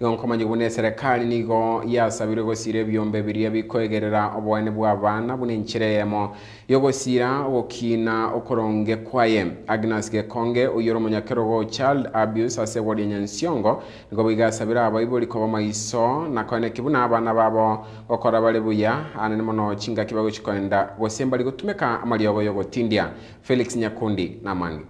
igonkomanya bune serekali nigo yasabire gosira ebyombe biria bikoegerera obwane bwa bana buna enchereyemo yogosira obokina okoronge kwaye agnes gekonge oyore omonyakero go child abuse ase bwari enyansiongo nigo boigasabire abaibori koba maiso nakoene kibuna abana babo gokora bare buya anene mono chingaki bagochikwenda gose amali yogo yogo tindia felix nyakundi namangi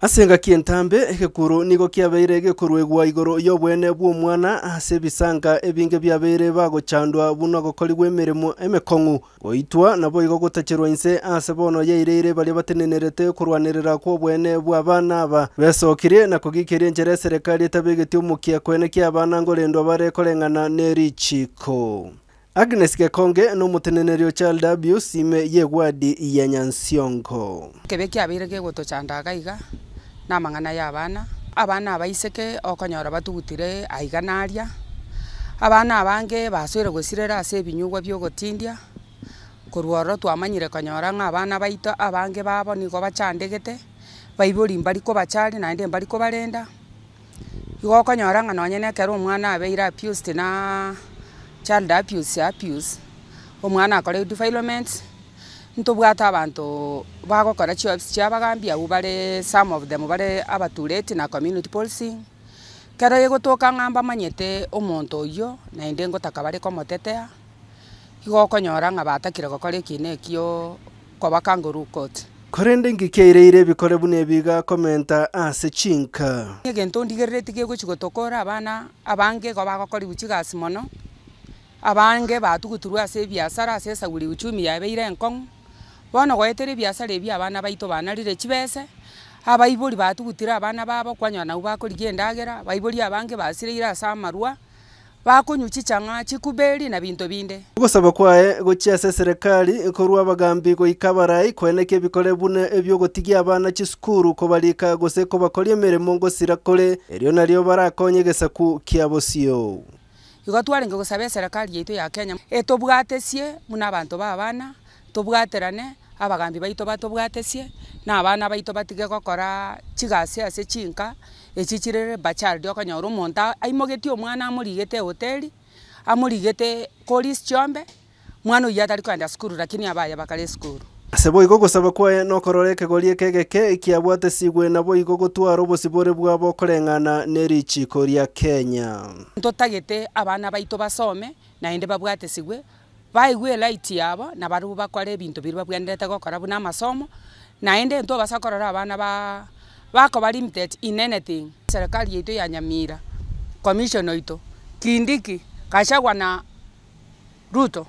asengakie entambe egekuru nigo kiabeire egekuru egwa igoro ya obwene bwa omwana ase ebisanga ebinge biabeire bagochandwa buna gokorigwa emeremo emekong'u goitwa nabo igo gotacherwa inse ase bono yaireire baria batenenerete korwanerera kwa obwene bwa abana aba besokire na kogikeria enchera eserekari etabegeti omokia kwene kia abana ngorendwa barekoreng'ana na erichiko Agnes Gekonge no muteneneri wa child abuse ime ye wadi ya Nyansiongo. Kebeki abire ge iga na amang'ana ya abana abana abaiseke okonyora batugutire aigana aria abana abange baswire gwicirera ase ebinyugwa biogotindia korwa twamanyire konyora ng'a abana baito abange babo nigo bachandegete baibori mbari kobachari naende mbari kobarenda igo okonyora ng'a nonye nekero omwana abeire abused na child abuse abuse omwana akoreirwe development ntubwata abantu bagokora jobs jabagambi au bare some of them bare abatureti na community policy kero igutuka ng'amba manyete omonto uyo na indi bare komotetea igokonyora ng'abata kiroko kine kio koba kangaroo korende ngikeereire ebikore buna ebiga komenta ase chinka egento ndigerereti gegochi gotokora abana abange go bagokori buchi mono abange batuguturwa ase ebiasara ase esaguri uchumi yabeire enkong'u bono goetera ebiasara ebi abana baito banarire chibese abaibori batugutire abana babo kwanyora nabo bakorigia endagera baibori abange basireire ase amarwa bakunywa chichang'a chikuberi na binto binde ogosaba kwae gochia ase serekari korwa abagambi goika barai kweneka ebikore buna ebyogotigia abana chisukuru kobarika gose kobakoria emeremo ngosira kore erio nario barakonyegesa ku kia bosio igo twarenge gosaba eserekari yaitu ya kenya etobwatesie muna abanto ba abana tubwaterane abagambi baito batubwatesie na abana baito batige gokora chigasi ase chinka echi chirere bachardi okonyora omonto aimogetie omwana amorigete ehoteri amorigete koria chiombe mwana oiyo atari kwenda sukuru lakini abaya bakare sukuru ase boigo ogosaba kwaye na ekegori ekegeke ekiabwate sigwe na boigo gotwara obosibore bwabo okoreng'ana na erichiko ria kenya ntotagete abana baito basome naende babwate sigwe baigwa elaiti yabo nabarabwo bakora ebinto biri babwenerete gokora buna amasomo naende ento obasakorora abana ba bakoba limited in anything serikali yaito ya nyamira commission oito kindiki kashagwa na ruto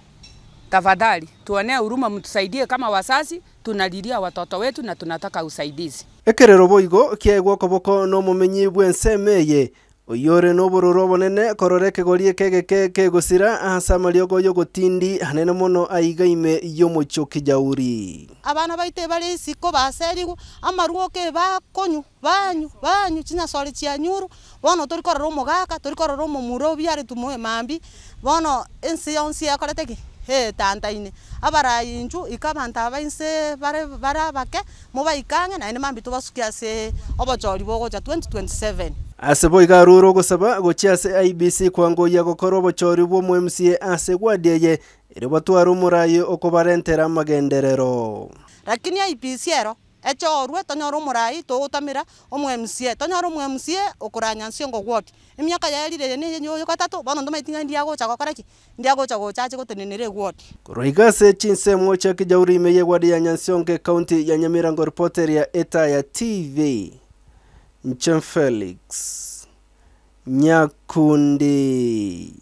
tafadhali tuonee huruma, mtusaidie kama wasasi, tunalilia watoto wetu na tunataka usaidizi ekerero boigo kiaigwa okoboko na mumenyi bwa ensemo eye oyore nobororo obonene korore kegorie kege ke kegosira ase marioko oyo gotindi hanene mono aigaime ya yomochoki jauri abana baite bare isiko baseriwa amaruoke bakonyu banyu banywa chinyasori chianyuru bono torikorora omogaka torikorora omomurobi are tumoe mambi bono ense yonsi yakorete ki etantaine abarayi inchu ika abanto aba inse bare bare abake mobaikang'e naende mambi tobasuki ase obochori bogocha 2027 ase boiga ruru ogosaba gochia ase ibc kwangoya gokora obochori bwa omomca ase gwadeye ere batwara omorayi okobarentera amagenderero lakini ibc ero echorwe tonyora omorai toutamera omwemca tonyora omwemca okoranya nsiongo gwoti emiaka yaerire eye neyenyoyo gatatu bono ndo ndi ndiagocha gokora ki ndiagocha gochache gotenenera egwoti koroiga ase chinsemo chia kijauri ime yegwadi ya nyansiongo ekaunti ya nyamirango ripota ya eta ya tv felix Nyakundi.